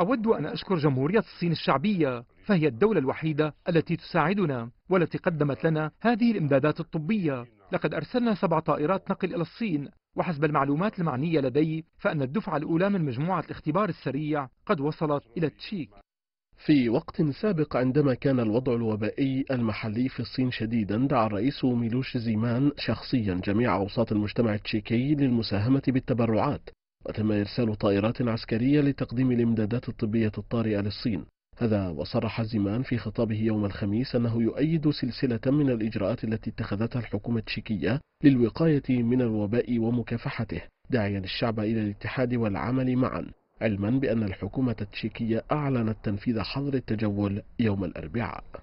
أود أن أشكر جمهورية الصين الشعبية فهي الدولة الوحيدة التي تساعدنا والتي قدمت لنا هذه الإمدادات الطبية لقد أرسلنا سبع طائرات نقل إلى الصين وحسب المعلومات المعنية لدي فأن الدفعة الأولى من مجموعة الاختبار السريع قد وصلت إلى التشيك في وقت سابق عندما كان الوضع الوبائي المحلي في الصين شديدا دعا الرئيس ميلوش زيمان شخصيا جميع أوساط المجتمع التشيكي للمساهمة بالتبرعات وتم إرسال طائرات عسكرية لتقديم الإمدادات الطبية الطارئة للصين هذا وصرح زيمان في خطابه يوم الخميس أنه يؤيد سلسلة من الإجراءات التي اتخذتها الحكومة التشيكية للوقاية من الوباء ومكافحته داعيا الشعب إلى الاتحاد والعمل معا علما بأن الحكومة التشيكية أعلنت تنفيذ حظر التجول يوم الأربعاء